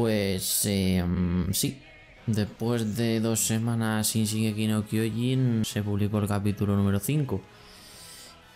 Pues em, sí, después de dos semanas sin Shingeki no Kyojin se publicó el capítulo número 5.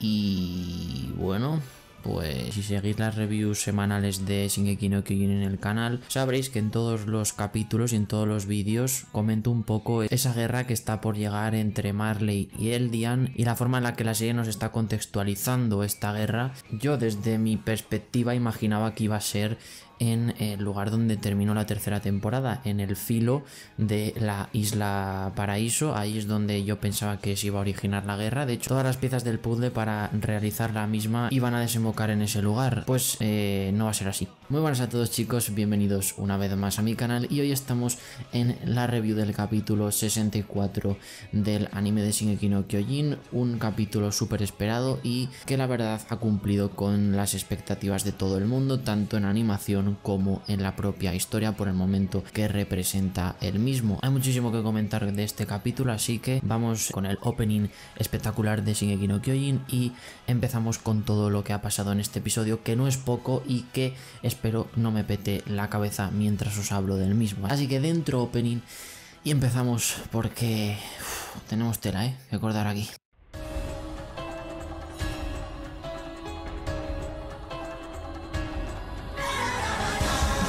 Y bueno, pues si seguís las reviews semanales de Shingeki no Kyojin en el canal, sabréis que en todos los capítulos y en todos los vídeos comento un poco esa guerra que está por llegar entre Marley y Eldian y la forma en la que la serie nos está contextualizando esta guerra. Yo desde mi perspectiva imaginaba que iba a ser en el lugar donde terminó la tercera temporada, en el filo de la isla Paraíso. Ahí es donde yo pensaba que se iba a originar la guerra. De hecho, todas las piezas del puzzle para realizar la misma iban a desembocar en ese lugar. Pues eh, no va a ser así. Muy buenas a todos chicos, bienvenidos una vez más a mi canal y hoy estamos en la review del capítulo 64 del anime de Shingeki no Kyojin, un capítulo súper esperado y que la verdad ha cumplido con las expectativas de todo el mundo, tanto en animación como en la propia historia por el momento que representa el mismo. Hay muchísimo que comentar de este capítulo, así que vamos con el opening espectacular de Shingeki no Kyojin y empezamos con todo lo que ha pasado en este episodio, que no es poco y que espero no me pete la cabeza mientras os hablo del mismo. Así que dentro opening y empezamos porque tenemos tela, ¿eh? Que aquí.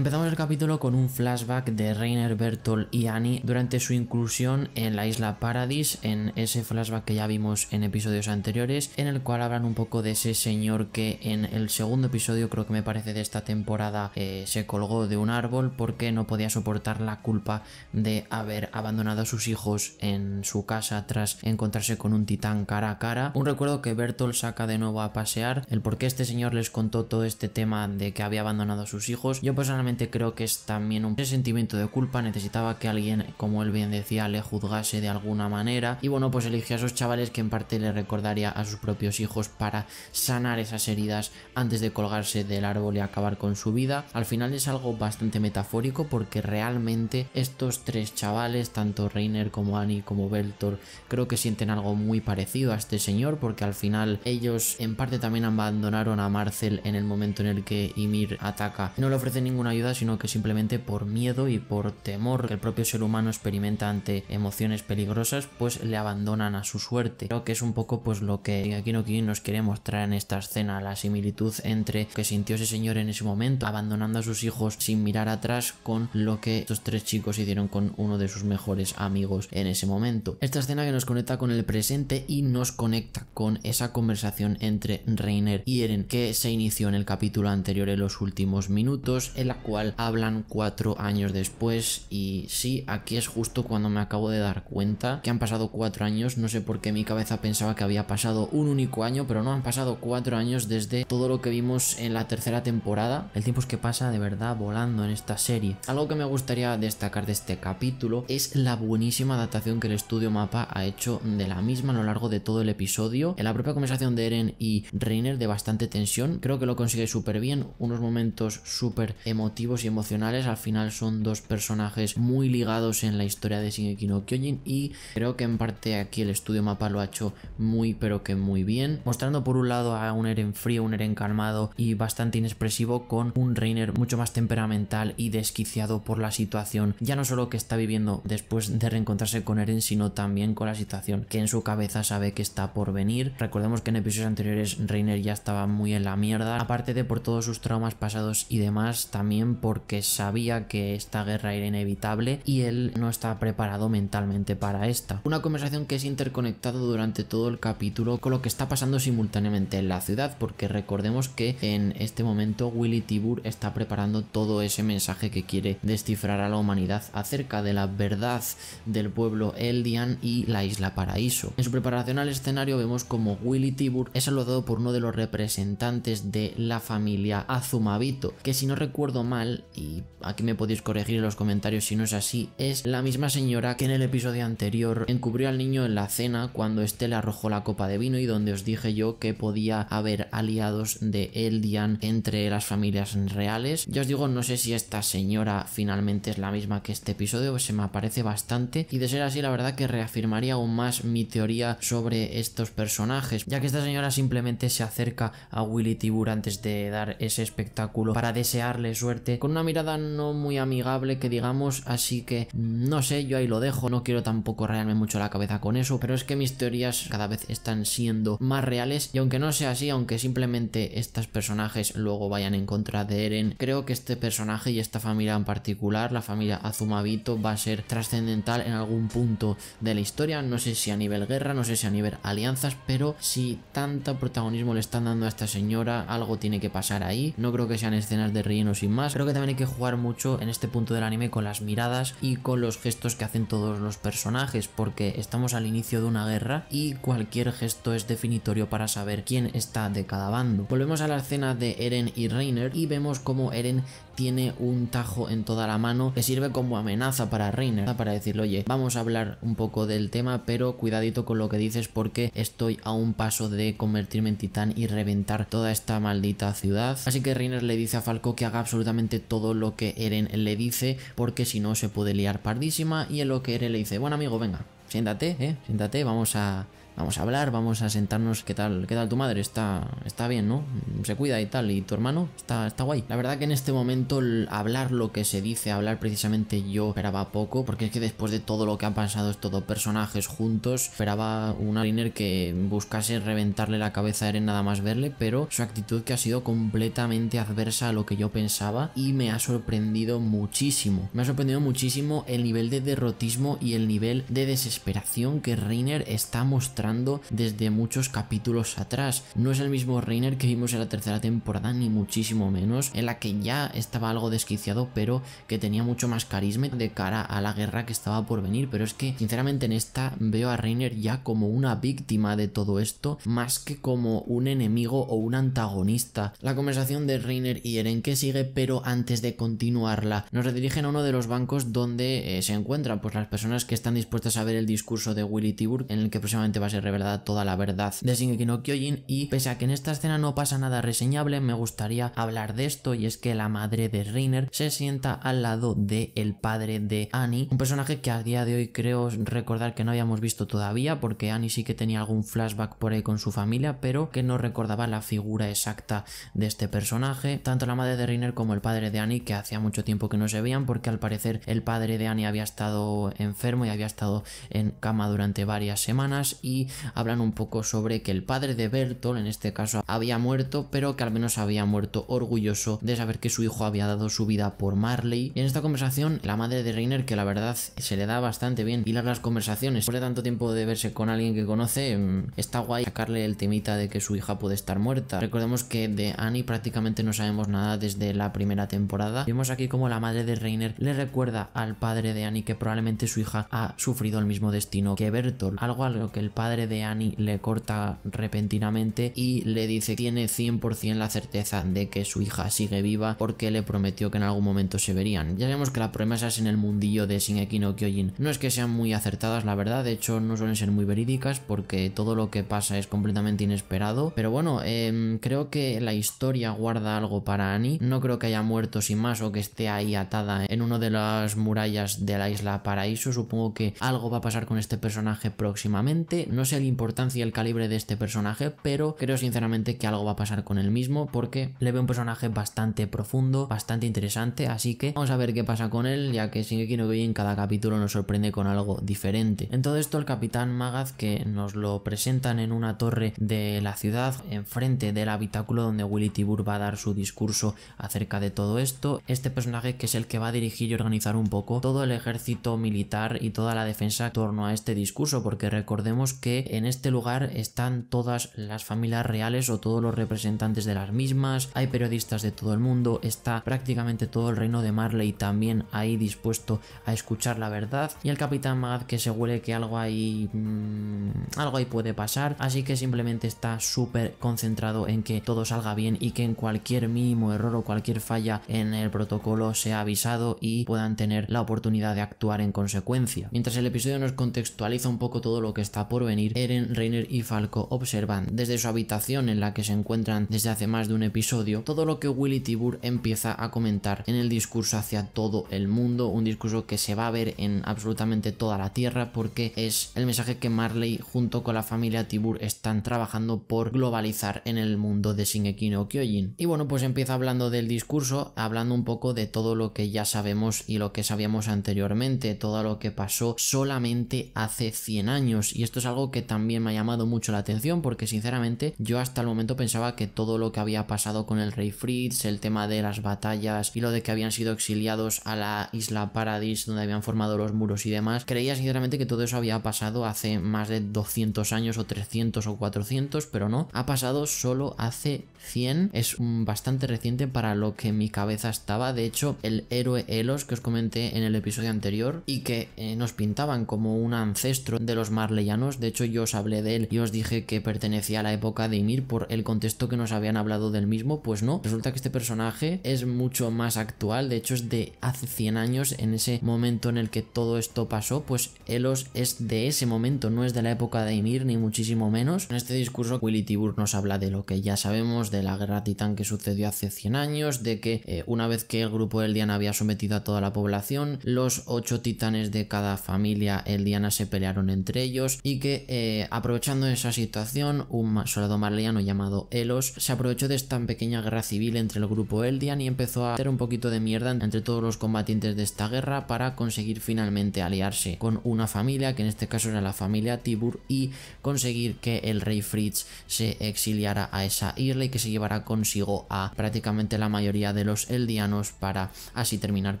Empezamos el capítulo con un flashback de Rainer, Bertolt y Annie durante su inclusión en la isla Paradise. en ese flashback que ya vimos en episodios anteriores, en el cual hablan un poco de ese señor que en el segundo episodio, creo que me parece de esta temporada, eh, se colgó de un árbol porque no podía soportar la culpa de haber abandonado a sus hijos en su casa tras encontrarse con un titán cara a cara. Un recuerdo que Bertolt saca de nuevo a pasear, el por qué este señor les contó todo este tema de que había abandonado a sus hijos. Yo personalmente creo que es también un sentimiento de culpa, necesitaba que alguien, como él bien decía, le juzgase de alguna manera y bueno, pues eligió a esos chavales que en parte le recordaría a sus propios hijos para sanar esas heridas antes de colgarse del árbol y acabar con su vida. Al final es algo bastante metafórico porque realmente estos tres chavales, tanto Reiner como Annie como Beltor, creo que sienten algo muy parecido a este señor porque al final ellos en parte también abandonaron a Marcel en el momento en el que Ymir ataca. No le ofrece ninguna ayuda sino que simplemente por miedo y por temor que el propio ser humano experimenta ante emociones peligrosas, pues le abandonan a su suerte. Creo que es un poco pues lo que aquí no nos quiere mostrar en esta escena, la similitud entre lo que sintió ese señor en ese momento, abandonando a sus hijos sin mirar atrás con lo que estos tres chicos hicieron con uno de sus mejores amigos en ese momento. Esta escena que nos conecta con el presente y nos conecta con esa conversación entre Reiner y Eren que se inició en el capítulo anterior en los últimos minutos, en la hablan cuatro años después y sí, aquí es justo cuando me acabo de dar cuenta que han pasado cuatro años, no sé por qué mi cabeza pensaba que había pasado un único año, pero no, han pasado cuatro años desde todo lo que vimos en la tercera temporada, el tiempo es que pasa de verdad volando en esta serie. Algo que me gustaría destacar de este capítulo es la buenísima adaptación que el estudio Mapa ha hecho de la misma a lo largo de todo el episodio, en la propia conversación de Eren y Reiner de bastante tensión, creo que lo consigue súper bien, unos momentos súper emotivos y emocionales. Al final son dos personajes muy ligados en la historia de Shingeki no Kyojin y creo que en parte aquí el estudio Mapa lo ha hecho muy pero que muy bien, mostrando por un lado a un Eren frío, un Eren calmado y bastante inexpresivo con un Reiner mucho más temperamental y desquiciado por la situación, ya no solo que está viviendo después de reencontrarse con Eren, sino también con la situación que en su cabeza sabe que está por venir. Recordemos que en episodios anteriores Reiner ya estaba muy en la mierda, aparte de por todos sus traumas pasados y demás, también porque sabía que esta guerra era inevitable y él no está preparado mentalmente para esta. Una conversación que es interconectada durante todo el capítulo con lo que está pasando simultáneamente en la ciudad porque recordemos que en este momento Willy Tibur está preparando todo ese mensaje que quiere descifrar a la humanidad acerca de la verdad del pueblo Eldian y la isla Paraíso. En su preparación al escenario vemos como Willy Tibur es saludado por uno de los representantes de la familia Azumabito, que si no recuerdo mal, y aquí me podéis corregir en los comentarios si no es así, es la misma señora que en el episodio anterior encubrió al niño en la cena cuando este le arrojó la copa de vino y donde os dije yo que podía haber aliados de Eldian entre las familias reales. Ya os digo, no sé si esta señora finalmente es la misma que este episodio, se me aparece bastante, y de ser así la verdad que reafirmaría aún más mi teoría sobre estos personajes, ya que esta señora simplemente se acerca a Willy Tibur antes de dar ese espectáculo para desearle suerte con una mirada no muy amigable que digamos, así que no sé, yo ahí lo dejo, no quiero tampoco rayarme mucho la cabeza con eso, pero es que mis teorías cada vez están siendo más reales y aunque no sea así, aunque simplemente estos personajes luego vayan en contra de Eren, creo que este personaje y esta familia en particular, la familia Azumabito, va a ser trascendental en algún punto de la historia, no sé si a nivel guerra, no sé si a nivel alianzas, pero si tanto protagonismo le están dando a esta señora, algo tiene que pasar ahí, no creo que sean escenas de relleno sin más, Creo que también hay que jugar mucho en este punto del anime con las miradas y con los gestos que hacen todos los personajes, porque estamos al inicio de una guerra y cualquier gesto es definitorio para saber quién está de cada bando. Volvemos a la escena de Eren y Reiner y vemos como Eren tiene un tajo en toda la mano que sirve como amenaza para Reiner, para decirle, oye, vamos a hablar un poco del tema, pero cuidadito con lo que dices porque estoy a un paso de convertirme en titán y reventar toda esta maldita ciudad. Así que Reiner le dice a Falco que haga absolutamente todo lo que Eren le dice, porque si no se puede liar pardísima y en lo que Eren le dice, bueno amigo, venga, siéntate, eh, siéntate, vamos a, vamos a hablar, vamos a sentarnos, ¿qué tal? ¿Qué tal tu madre? Está, está bien, ¿no? Se cuida y tal, y tu hermano está, está guay. La verdad que en este momento hablar lo que se dice, hablar precisamente yo esperaba poco, porque es que después de todo lo que han pasado estos dos personajes juntos, esperaba una Reiner que buscase reventarle la cabeza a Eren nada más verle, pero su actitud que ha sido completamente adversa a lo que yo pensaba y me ha sorprendido muchísimo. Me ha sorprendido muchísimo el nivel de derrotismo y el nivel de desesperación que Reiner está mostrando desde muchos capítulos atrás. No es el mismo Reiner que vimos en la tercera temporada, ni muchísimo menos, en la que ya estaba algo desquiciado, pero que tenía mucho más carisma de cara a la guerra que estaba por venir. Pero es que, sinceramente, en esta veo a Reiner ya como una víctima de todo esto, más que como un enemigo o un antagonista. La conversación de Reiner y Eren que sigue, pero antes de continuarla, nos redirigen a uno de los bancos donde eh, se encuentran pues, las personas que están dispuestas a ver el discurso de Willy Tibur, en el que próximamente va a ser revelada toda la verdad de Shingeki no Kyojin y pese a que en esta escena no pasa nada reseñable, me gustaría hablar de esto y es que la madre de Reiner se sienta al lado de el padre de Annie, un personaje que a día de hoy creo recordar que no habíamos visto todavía porque Annie sí que tenía algún flashback por ahí con su familia, pero que no recordaba la figura exacta de este personaje. Tanto la madre de Reiner como el padre de Annie, que hacía mucho tiempo que no se veían porque al parecer el padre de Annie había estado enfermo y había estado en cama durante varias semanas y hablan un poco sobre que el padre de Bertolt en este caso, había muerto, pero que al menos había muerto orgulloso de saber que su hijo había dado su vida por Marley. Y en esta conversación, la madre de Reiner, que la verdad se le da bastante bien y las conversaciones, después de tanto tiempo de verse con alguien que conoce, mm, está guay sacarle el temita de que su hija puede estar muerta. Recordemos que de Annie prácticamente no sabemos nada desde la primera temporada. Vemos aquí como la madre de Reiner le recuerda al padre de Annie que probablemente su hija ha sufrido el mismo destino que Bertolt, algo a lo que el padre de Annie le corta repentinamente y le dice tiene 100% la certeza de que su hija sigue viva porque le prometió que en algún momento se verían. Ya sabemos que las promesas en el mundillo de Shingeki no Kyojin no es que sean muy acertadas, la verdad, de hecho no suelen ser muy verídicas porque todo lo que pasa es completamente inesperado, pero bueno, em, creo que la historia guarda algo para Annie, no creo que haya muerto sin más o que esté ahí atada en una de las murallas de la isla Paraíso, supongo que algo va a pasar con este personaje próximamente, no sé la importancia y el calibre de este personaje, pero creo sinceramente que algo va a pasar con él mismo porque le veo un personaje bastante profundo, bastante interesante, así que vamos a ver qué pasa con él, ya que Shingeki no en cada capítulo nos sorprende con algo diferente. En todo esto el Capitán Magaz que nos lo presentan en una torre de la ciudad, enfrente del habitáculo donde Willy Tibur va a dar su discurso acerca de todo esto, este personaje que es el que va a dirigir y organizar un poco todo el ejército militar y toda la defensa en torno a este discurso, porque recordemos que en este lugar están todas las familias reales o todos los representantes de las mismas, hay periodistas de todo el mundo, está prácticamente todo el reino de Marley también ahí dispuesto a escuchar la verdad y el capitán Mad que se huele que algo ahí mm, algo ahí puede pasar, así que simplemente está súper concentrado en que todo salga bien y que en cualquier mínimo error o cualquier falla en el protocolo sea avisado y puedan tener la oportunidad de actuar en consecuencia. Mientras el episodio nos contextualiza un poco todo lo que está por venir, Eren, Reiner y Falco observan desde su habitación en la que se encuentran desde hace más de un episodio todo lo que Willy Tibur empieza a comentar en el discurso hacia todo el mundo, un discurso que se va a ver en absolutamente toda la Tierra porque es el mensaje que Marley junto con la familia Tibur están trabajando por globalizar en el mundo de Shingeki no Kyojin. Y bueno, pues empieza hablando del discurso, hablando un poco de todo lo que ya sabemos y lo que sabíamos anteriormente, todo lo que pasó solamente hace 100 años y esto es algo que también me ha llamado mucho la atención porque sinceramente yo hasta el momento pensaba que todo lo que había pasado con el rey Fritz, el tema de las batallas y lo de que habían sido exiliados a la isla Paradis donde habían formado los muros y demás, creía sinceramente que todo eso había pasado hace más de 200 años o 300 o 400, pero no, ha pasado solo hace 100, es bastante reciente para lo que mi cabeza estaba, de hecho el héroe Elos que os comenté en el episodio anterior y que eh, nos pintaban como un ancestro de los marleyanos, de hecho yo os hablé de él y os dije que pertenecía a la época de Ymir por el contexto que nos habían hablado del mismo, pues no, resulta que este personaje es mucho más actual, de hecho es de hace 100 años, en ese momento en el que todo esto pasó, pues Elos es de ese momento, no es de la época de Ymir ni muchísimo menos. En este discurso Willy Tibur nos habla de lo que ya sabemos, de la guerra titán que sucedió hace 100 años, de que eh, una vez que el grupo Eldian había sometido a toda la población, los 8 titanes de cada familia Eldiana se pelearon entre ellos y que eh, aprovechando esa situación, un soldado marliano llamado Elos se aprovechó de esta pequeña guerra civil entre el grupo Eldian y empezó a hacer un poquito de mierda entre todos los combatientes de esta guerra para conseguir finalmente aliarse con una familia, que en este caso era la familia Tibur, y conseguir que el rey Fritz se exiliara a esa isla y que se llevara consigo a prácticamente la mayoría de los Eldianos para así terminar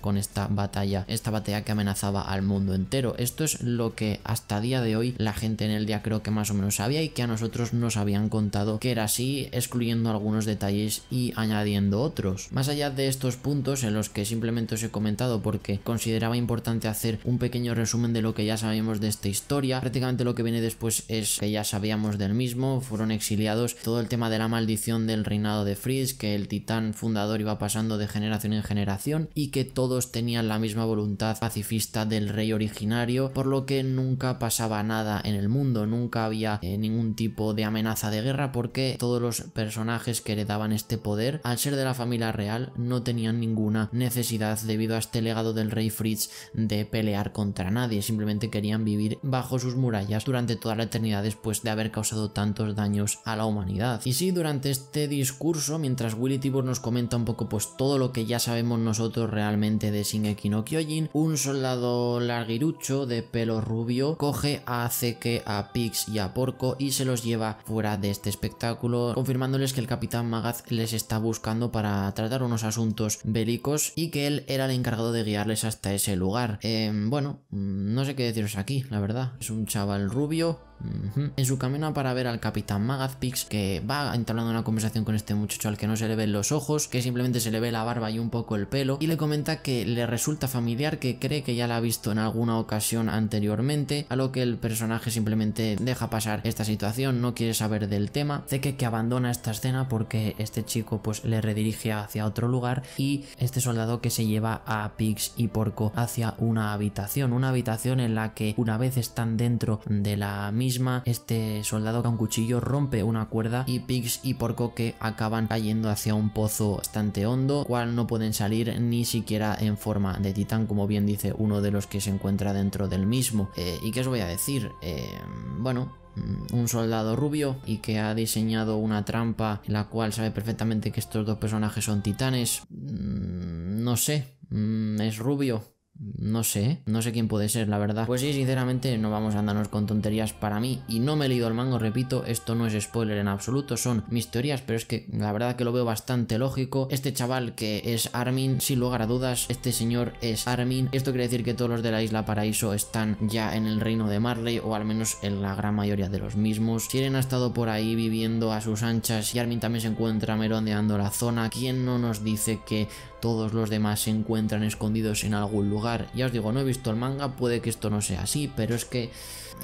con esta batalla, esta batalla que amenazaba al mundo entero. Esto es lo que hasta día de hoy la gente el día creo que más o menos sabía y que a nosotros nos habían contado que era así, excluyendo algunos detalles y añadiendo otros. Más allá de estos puntos en los que simplemente os he comentado porque consideraba importante hacer un pequeño resumen de lo que ya sabíamos de esta historia, prácticamente lo que viene después es que ya sabíamos del mismo, fueron exiliados, todo el tema de la maldición del reinado de fritz que el titán fundador iba pasando de generación en generación y que todos tenían la misma voluntad pacifista del rey originario, por lo que nunca pasaba nada en el mundo nunca había eh, ningún tipo de amenaza de guerra porque todos los personajes que heredaban este poder, al ser de la familia real, no tenían ninguna necesidad debido a este legado del rey Fritz de pelear contra nadie, simplemente querían vivir bajo sus murallas durante toda la eternidad después de haber causado tantos daños a la humanidad. Y si durante este discurso, mientras Willy Tibor nos comenta un poco pues todo lo que ya sabemos nosotros realmente de Shingeki no Kyojin, un soldado larguirucho de pelo rubio coge a Zeke a Pix y a Porco y se los lleva fuera de este espectáculo, confirmándoles que el Capitán Magaz les está buscando para tratar unos asuntos bélicos y que él era el encargado de guiarles hasta ese lugar. Em, bueno, mm, no sé qué deciros aquí, la verdad. Es un chaval rubio, en su camino para ver al capitán Magazpix, que va entablando una conversación con este muchacho al que no se le ven los ojos, que simplemente se le ve la barba y un poco el pelo, y le comenta que le resulta familiar, que cree que ya la ha visto en alguna ocasión anteriormente, a lo que el personaje simplemente deja pasar esta situación, no quiere saber del tema. de que abandona esta escena porque este chico pues le redirige hacia otro lugar y este soldado que se lleva a Pix y Porco hacia una habitación, una habitación en la que una vez están dentro de la misma este soldado con cuchillo rompe una cuerda y Pix y Porco que acaban cayendo hacia un pozo bastante hondo, cual no pueden salir ni siquiera en forma de titán, como bien dice uno de los que se encuentra dentro del mismo. Eh, ¿Y qué os voy a decir? Eh, bueno, mm, un soldado rubio y que ha diseñado una trampa en la cual sabe perfectamente que estos dos personajes son titanes. Mm, no sé, mm, es rubio, no sé, no sé quién puede ser, la verdad. Pues sí, sinceramente, no vamos a andarnos con tonterías para mí. Y no me he leído el mango, repito, esto no es spoiler en absoluto, son mis teorías, pero es que la verdad que lo veo bastante lógico. Este chaval que es Armin, sin lugar a dudas, este señor es Armin. Esto quiere decir que todos los de la isla Paraíso están ya en el reino de Marley, o al menos en la gran mayoría de los mismos. Siren ha estado por ahí viviendo a sus anchas y Armin también se encuentra merodeando la zona. ¿Quién no nos dice que todos los demás se encuentran escondidos en algún lugar. Ya os digo, no he visto el manga, puede que esto no sea así, pero es que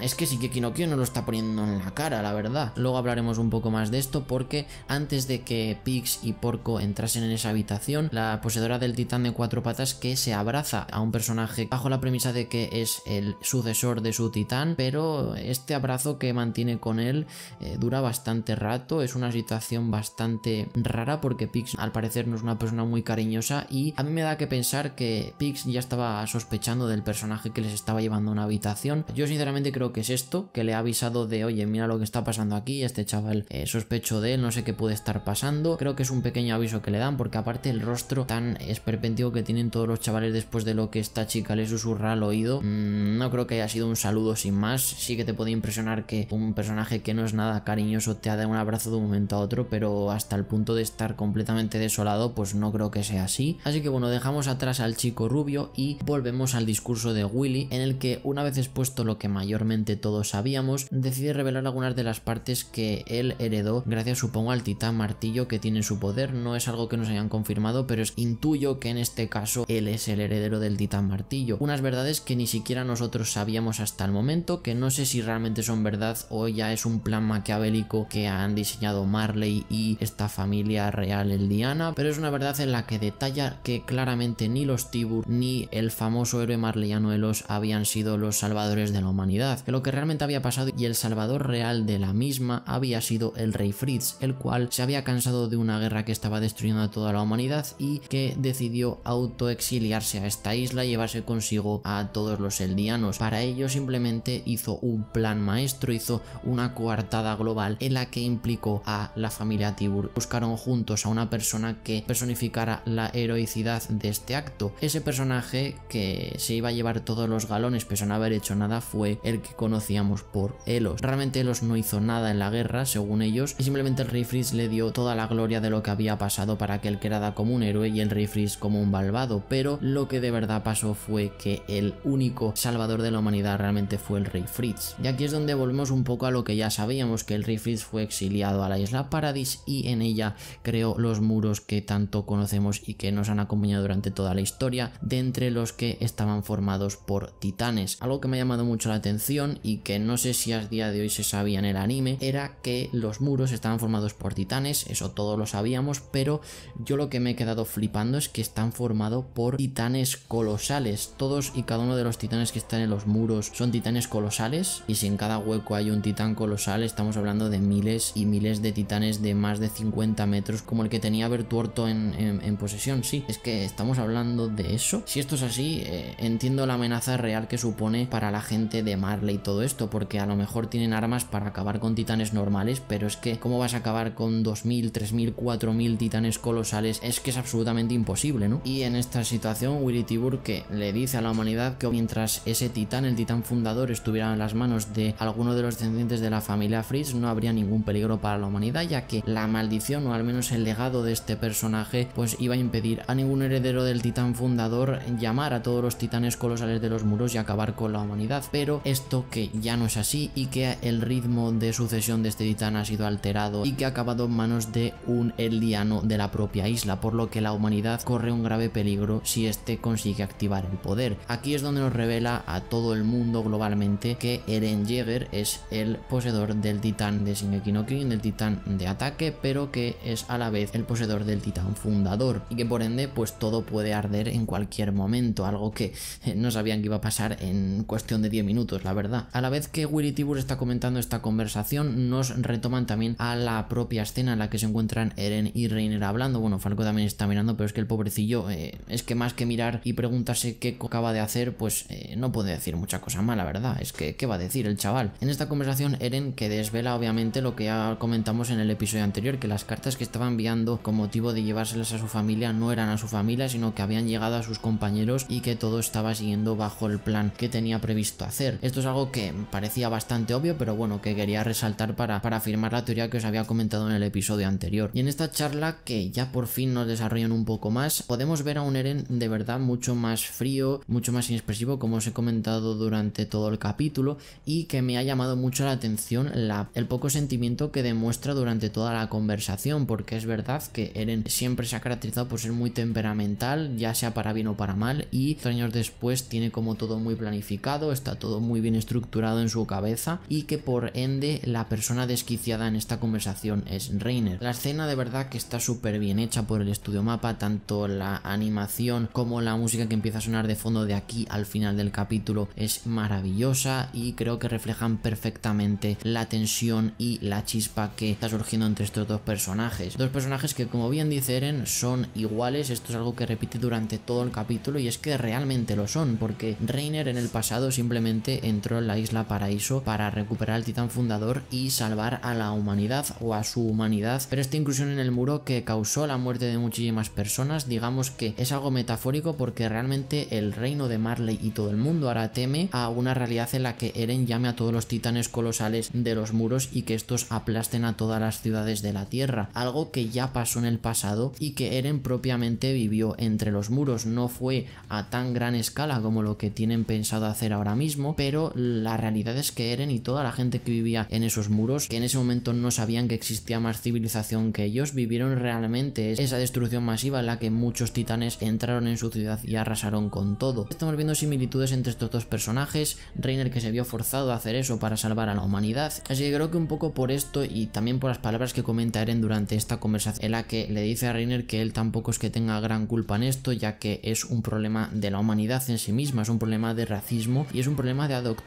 es que sí que Kinokio no lo está poniendo en la cara, la verdad. Luego hablaremos un poco más de esto porque antes de que Pix y Porco entrasen en esa habitación, la poseedora del titán de cuatro patas que se abraza a un personaje bajo la premisa de que es el sucesor de su titán, pero este abrazo que mantiene con él eh, dura bastante rato, es una situación bastante rara porque Pix al parecer no es una persona muy cariñosa y a mí me da que pensar que Pix ya estaba sospechando del personaje que les estaba llevando a una habitación. Yo sinceramente creo que es esto, que le ha avisado de, oye, mira lo que está pasando aquí, este chaval eh, sospecho de él, no sé qué puede estar pasando. Creo que es un pequeño aviso que le dan, porque aparte el rostro tan esperpentivo que tienen todos los chavales después de lo que esta chica le susurra al oído, mm, no creo que haya sido un saludo sin más. Sí que te puede impresionar que un personaje que no es nada cariñoso te ha dado un abrazo de un momento a otro, pero hasta el punto de estar completamente desolado, pues no creo que sea así. Así que bueno, dejamos atrás al chico rubio y volvemos al discurso de Willy, en el que una vez expuesto lo que mayormente todos sabíamos, decide revelar algunas de las partes que él heredó gracias supongo al titán martillo que tiene su poder, no es algo que nos hayan confirmado, pero es intuyo que en este caso él es el heredero del titán martillo. Unas verdades que ni siquiera nosotros sabíamos hasta el momento, que no sé si realmente son verdad o ya es un plan maquiavélico que han diseñado Marley y esta familia real el Diana, pero es una verdad en la que detalla que claramente ni los Tibur ni el famoso héroe marleyano Anuelos habían sido los salvadores de la humanidad que lo que realmente había pasado y el salvador real de la misma había sido el rey Fritz, el cual se había cansado de una guerra que estaba destruyendo a toda la humanidad y que decidió autoexiliarse a esta isla y llevarse consigo a todos los eldianos. Para ello simplemente hizo un plan maestro, hizo una coartada global en la que implicó a la familia Tibur. Buscaron juntos a una persona que personificara la heroicidad de este acto. Ese personaje que se iba a llevar todos los galones, pero no haber hecho nada, fue el que conocíamos por Elos. Realmente Elos no hizo nada en la guerra, según ellos, y simplemente el rey Fritz le dio toda la gloria de lo que había pasado para que él quedara como un héroe y el rey Fritz como un malvado, pero lo que de verdad pasó fue que el único salvador de la humanidad realmente fue el rey Fritz. Y aquí es donde volvemos un poco a lo que ya sabíamos, que el rey Fritz fue exiliado a la isla Paradis y en ella creó los muros que tanto conocemos y que nos han acompañado durante toda la historia, de entre los que estaban formados por titanes. Algo que me ha llamado mucho la atención y que no sé si a día de hoy se sabía en el anime era que los muros estaban formados por titanes, eso todos lo sabíamos, pero yo lo que me he quedado flipando es que están formados por titanes colosales. Todos y cada uno de los titanes que están en los muros son titanes colosales y si en cada hueco hay un titán colosal estamos hablando de miles y miles de titanes de más de 50 metros como el que tenía Bertuorto en, posesión. Sí, es que estamos hablando de eso. Si esto es así, eh, entiendo la amenaza real que supone para la gente de Marvel y todo esto, porque a lo mejor tienen armas para acabar con titanes normales, pero es que cómo vas a acabar con 2.000, 3.000, 4.000 titanes colosales, es que es absolutamente imposible, ¿no? Y en esta situación, Willy Tibur que le dice a la humanidad que mientras ese titán, el titán fundador, estuviera en las manos de alguno de los descendientes de la familia Fritz, no habría ningún peligro para la humanidad, ya que la maldición o al menos el legado de este personaje, pues iba a impedir a ningún heredero del titán fundador llamar a todos los titanes colosales de los muros y acabar con la humanidad. Pero esto que ya no es así y que el ritmo de sucesión de este titán ha sido alterado y que ha acabado en manos de un eldiano de la propia isla, por lo que la humanidad corre un grave peligro si este consigue activar el poder. Aquí es donde nos revela a todo el mundo globalmente que Eren Jaeger es el poseedor del titán de Shingeki no del titán de ataque, pero que es a la vez el poseedor del titán fundador y que por ende pues todo puede arder en cualquier momento, algo que eh, no sabían que iba a pasar en cuestión de 10 minutos, la verdad a la vez que Willy Tibur está comentando esta conversación, nos retoman también a la propia escena en la que se encuentran Eren y Reiner hablando. Bueno, Falco también está mirando, pero es que el pobrecillo eh, es que más que mirar y preguntarse qué acaba de hacer, pues eh, no puede decir mucha cosa mala, ¿verdad? Es que, ¿qué va a decir el chaval? En esta conversación, Eren, que desvela obviamente lo que ya comentamos en el episodio anterior, que las cartas que estaba enviando con motivo de llevárselas a su familia no eran a su familia, sino que habían llegado a sus compañeros y que todo estaba siguiendo bajo el plan que tenía previsto hacer. Esto es algo que parecía bastante obvio, pero bueno, que quería resaltar para, para afirmar la teoría que os había comentado en el episodio anterior. Y en esta charla, que ya por fin nos desarrollan un poco más, podemos ver a un Eren de verdad mucho más frío, mucho más inexpresivo, como os he comentado durante todo el capítulo, y que me ha llamado mucho la atención el poco sentimiento que demuestra durante toda la conversación, porque es verdad que Eren siempre se ha caracterizado por ser muy temperamental, ya sea para bien o para mal, y años después tiene como todo muy planificado, está todo muy bien estructurado en su cabeza y que por ende la persona desquiciada en esta conversación es Reiner. La escena de verdad que está súper bien hecha por el estudio mapa, tanto la animación como la música que empieza a sonar de fondo de aquí al final del capítulo es maravillosa y creo que reflejan perfectamente la tensión y la chispa que está surgiendo entre estos dos personajes. Dos personajes que como bien dice Eren son iguales, esto es algo que repite durante todo el capítulo y es que realmente lo son porque Reiner en el pasado simplemente entró la isla Paraíso para recuperar al titán fundador y salvar a la humanidad o a su humanidad. Pero esta inclusión en el muro que causó la muerte de muchísimas personas, digamos que es algo metafórico porque realmente el reino de Marley y todo el mundo ahora teme a una realidad en la que Eren llame a todos los titanes colosales de los muros y que estos aplasten a todas las ciudades de la Tierra, algo que ya pasó en el pasado y que Eren propiamente vivió entre los muros, no fue a tan gran escala como lo que tienen pensado hacer ahora mismo, pero la realidad es que Eren y toda la gente que vivía en esos muros, que en ese momento no sabían que existía más civilización que ellos, vivieron realmente esa destrucción masiva en la que muchos titanes entraron en su ciudad y arrasaron con todo. Estamos viendo similitudes entre estos dos personajes, Reiner que se vio forzado a hacer eso para salvar a la humanidad, así que creo que un poco por esto y también por las palabras que comenta Eren durante esta conversación en la que le dice a Reiner que él tampoco es que tenga gran culpa en esto, ya que es un problema de la humanidad en sí misma, es un problema de racismo y es un problema de adopción.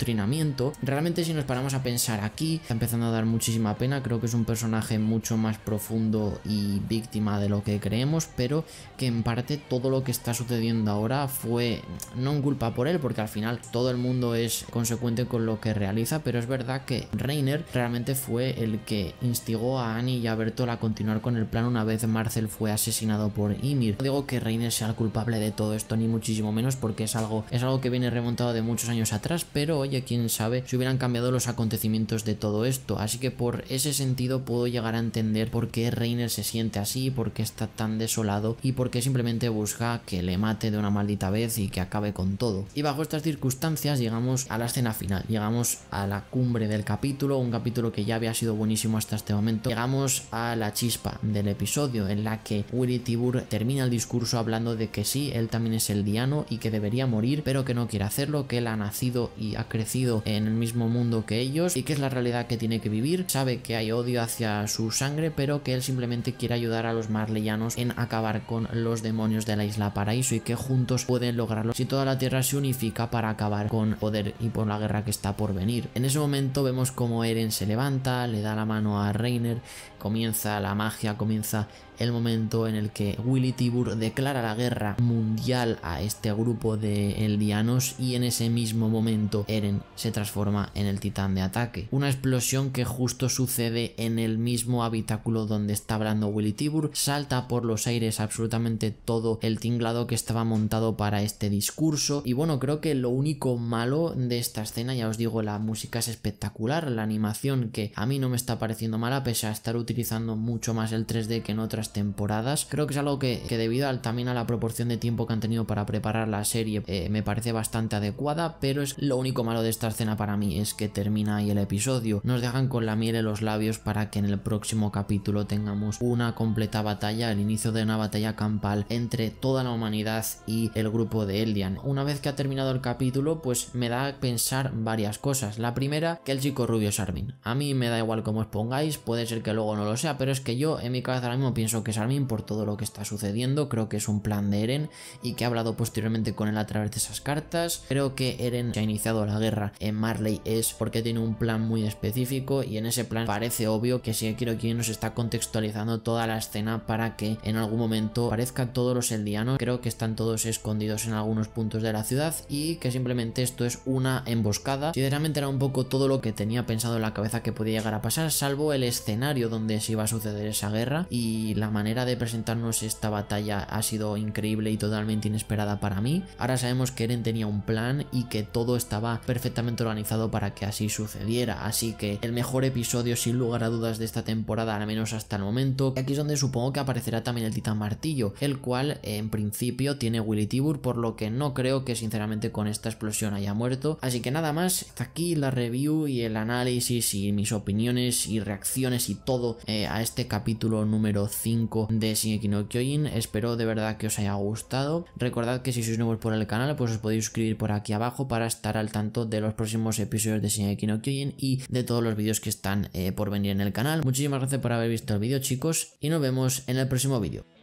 Realmente si nos paramos a pensar aquí, está empezando a dar muchísima pena, creo que es un personaje mucho más profundo y víctima de lo que creemos, pero que en parte todo lo que está sucediendo ahora fue no en culpa por él, porque al final todo el mundo es consecuente con lo que realiza, pero es verdad que Reiner realmente fue el que instigó a Annie y a Bertolt a continuar con el plan una vez Marcel fue asesinado por Ymir. No digo que Reiner sea el culpable de todo esto, ni muchísimo menos, porque es algo, es algo que viene remontado de muchos años atrás, pero y quién sabe, si hubieran cambiado los acontecimientos de todo esto. Así que por ese sentido puedo llegar a entender por qué Reiner se siente así, por qué está tan desolado y por qué simplemente busca que le mate de una maldita vez y que acabe con todo. Y bajo estas circunstancias llegamos a la escena final, llegamos a la cumbre del capítulo, un capítulo que ya había sido buenísimo hasta este momento. Llegamos a la chispa del episodio en la que Willy Tibur termina el discurso hablando de que sí, él también es el diano y que debería morir, pero que no quiere hacerlo, que él ha nacido y ha creado en el mismo mundo que ellos y que es la realidad que tiene que vivir, sabe que hay odio hacia su sangre, pero que él simplemente quiere ayudar a los marleyanos en acabar con los demonios de la isla paraíso y que juntos pueden lograrlo si toda la tierra se unifica para acabar con poder y por la guerra que está por venir. En ese momento vemos como Eren se levanta, le da la mano a Reiner comienza la magia, comienza el momento en el que Willy Tibur declara la guerra mundial a este grupo de eldianos y en ese mismo momento Eren se transforma en el titán de ataque. Una explosión que justo sucede en el mismo habitáculo donde está hablando Willy Tibur, salta por los aires absolutamente todo el tinglado que estaba montado para este discurso y bueno, creo que lo único malo de esta escena, ya os digo, la música es espectacular, la animación que a mí no me está pareciendo mala pese a estar utilizando utilizando mucho más el 3D que en otras temporadas. Creo que es algo que, debido también a la proporción de tiempo que han tenido para preparar la serie eh, me parece bastante adecuada, pero es lo único malo de esta escena para mí, es que termina ahí el episodio. Nos dejan con la miel en los labios para que en el próximo capítulo tengamos una completa batalla, el inicio de una batalla campal entre toda la humanidad y el grupo de Eldian. Una vez que ha terminado el capítulo, pues me da a pensar varias cosas. La primera, que el chico rubio es Armin. A mí me da igual cómo os pongáis, puede ser que luego no lo sea, pero es que yo en mi cabeza ahora mismo pienso que es Armin por todo lo que está sucediendo, creo que es un plan de Eren y que ha hablado posteriormente con él a través de esas cartas, creo que Eren ha iniciado la guerra en Marley es porque tiene un plan muy específico y en ese plan parece obvio que creo que nos está contextualizando toda la escena para que en algún momento aparezcan todos los eldianos, creo que están todos escondidos en algunos puntos de la ciudad y que simplemente esto es una emboscada, sinceramente era un poco todo lo que tenía pensado en la cabeza que podía llegar a pasar, salvo el escenario donde dónde iba a suceder esa guerra y la manera de presentarnos esta batalla ha sido increíble y totalmente inesperada para mí. Ahora sabemos que Eren tenía un plan y que todo estaba perfectamente organizado para que así sucediera, así que el mejor episodio sin lugar a dudas de esta temporada, al menos hasta el momento. Aquí es donde supongo que aparecerá también el titán martillo, el cual en principio tiene Willy Tibur, por lo que no creo que sinceramente con esta explosión haya muerto. Así que nada más, hasta aquí la review y el análisis y mis opiniones y reacciones y todo eh, a este capítulo número 5 de Shingeki no Kyojin. Espero de verdad que os haya gustado. Recordad que si sois nuevos por el canal, pues os podéis suscribir por aquí abajo para estar al tanto de los próximos episodios de Shingeki no Kyojin y de todos los vídeos que están eh, por venir en el canal. Muchísimas gracias por haber visto el vídeo, chicos, y nos vemos en el próximo vídeo.